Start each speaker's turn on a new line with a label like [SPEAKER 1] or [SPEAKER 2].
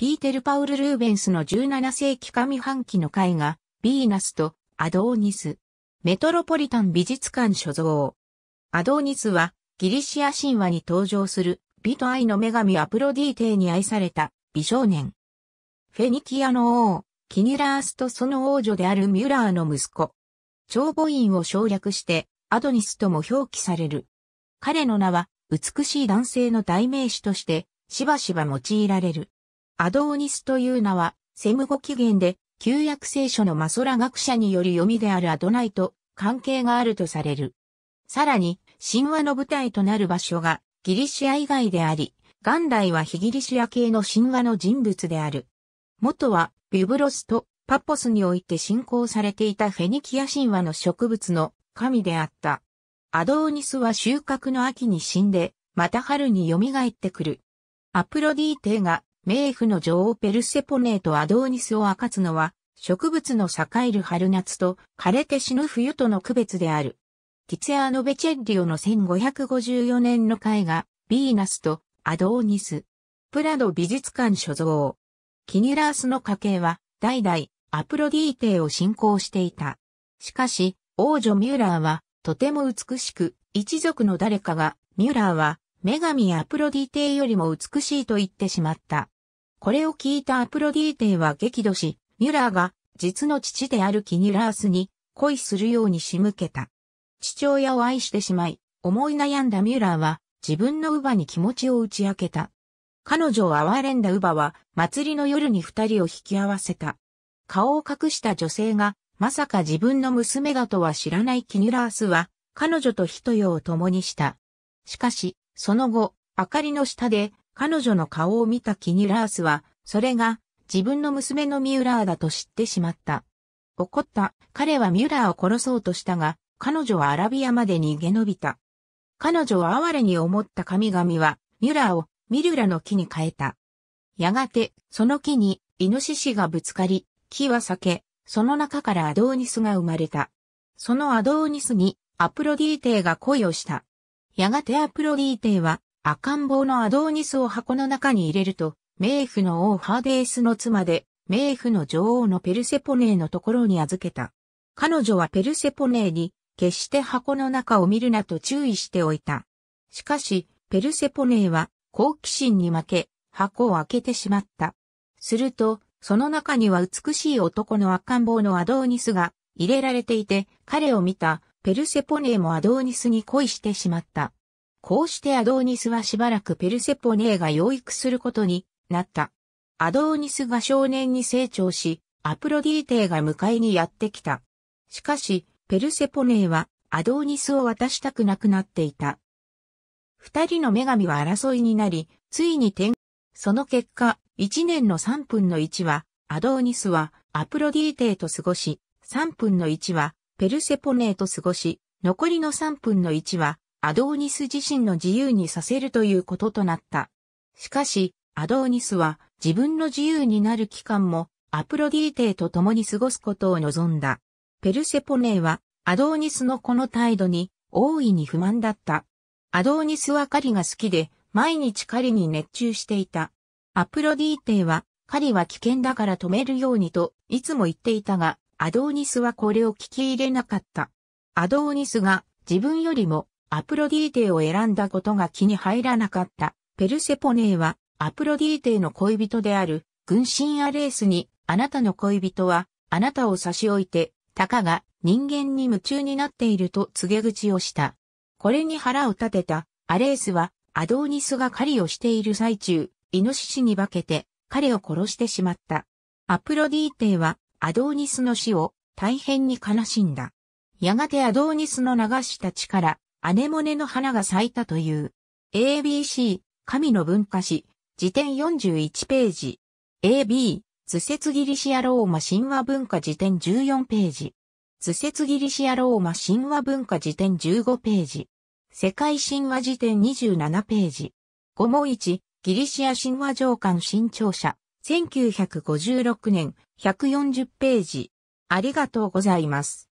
[SPEAKER 1] ピーテル・パウル・ルーベンスの17世紀上半期の絵画、ヴィーナスとアドーニス。メトロポリタン美術館所蔵。アドーニスは、ギリシア神話に登場する、美と愛の女神アプロディーテに愛された、美少年。フェニキアの王、キニラースとその王女であるミュラーの息子。長母院を省略して、アドニスとも表記される。彼の名は、美しい男性の代名詞として、しばしば用いられる。アドーニスという名は、セム語起源で、旧約聖書のマソラ学者による読みであるアドナイと関係があるとされる。さらに、神話の舞台となる場所がギリシア以外であり、元来は非ギリシア系の神話の人物である。元は、ビブロスとパポスにおいて信仰されていたフェニキア神話の植物の神であった。アドーニスは収穫の秋に死んで、また春に蘇ってくる。アプロディーテが冥府の女王ペルセポネーとアドーニスを明かすのは、植物の栄える春夏と枯れて死ぬ冬との区別である。ティツェアノ・ベチェッリオの1554年の絵画、ヴィーナスとアドーニス。プラド美術館所蔵。キニラースの家系は、代々、アプロディーテを信仰していた。しかし、王女ミューラーは、とても美しく、一族の誰かが、ミューラーは、女神アプロディーテよりも美しいと言ってしまった。これを聞いたアプロディーテは激怒し、ミュラーが実の父であるキニュラースに恋するように仕向けた。父親を愛してしまい、思い悩んだミュラーは自分の乳母に気持ちを打ち明けた。彼女を憐れんだ乳母は祭りの夜に二人を引き合わせた。顔を隠した女性がまさか自分の娘だとは知らないキニュラースは彼女と一夜を共にした。しかし、その後、明かりの下で彼女の顔を見たキニラースは、それが自分の娘のミュラーだと知ってしまった。怒った、彼はミュラーを殺そうとしたが、彼女はアラビアまで逃げ延びた。彼女は哀れに思った神々は、ミュラーをミルラの木に変えた。やがて、その木に、イノシシがぶつかり、木は裂け、その中からアドーニスが生まれた。そのアドーニスに、アプロディーテイが恋をした。やがてアプロディーテイは、赤ん坊のアドーニスを箱の中に入れると、冥府の王ハーデースの妻で、冥府の女王のペルセポネーのところに預けた。彼女はペルセポネーに、決して箱の中を見るなと注意しておいた。しかし、ペルセポネーは、好奇心に負け、箱を開けてしまった。すると、その中には美しい男の赤ん坊のアドーニスが入れられていて、彼を見たペルセポネーもアドーニスに恋してしまった。こうしてアドーニスはしばらくペルセポネーが養育することになった。アドーニスが少年に成長し、アプロディーテーが迎えにやってきた。しかし、ペルセポネーはアドーニスを渡したくなくなっていた。二人の女神は争いになり、ついに転、その結果、一年の三分の一は、アドーニスはアプロディーテーと過ごし、三分の一はペルセポネーと過ごし、残りの三分の一はアドーニス自身の自由にさせるということとなった。しかし、アドーニスは自分の自由になる期間もアプロディーテと共に過ごすことを望んだ。ペルセポネーはアドーニスのこの態度に大いに不満だった。アドーニスは狩りが好きで毎日狩りに熱中していた。アプロディーテは狩りは危険だから止めるようにといつも言っていたが、アドーニスはこれを聞き入れなかった。アドーニスが自分よりもアプロディーテを選んだことが気に入らなかったペルセポネーはアプロディーテの恋人である軍神アレースにあなたの恋人はあなたを差し置いてたかが人間に夢中になっていると告げ口をした。これに腹を立てたアレースはアドーニスが狩りをしている最中、イノシシに化けて彼を殺してしまった。アプロディーテはアドーニスの死を大変に悲しんだ。やがてアドーニスの流した血からアネモネの花が咲いたという。ABC、神の文化史、辞典41ページ。AB、図説ギリシアローマ神話文化辞典14ページ。図説ギリシアローマ神話文化辞典15ページ。世界神話辞典27ページ。5も1、ギリシア神話上官新潮社、1956年、140ページ。ありがとうございます。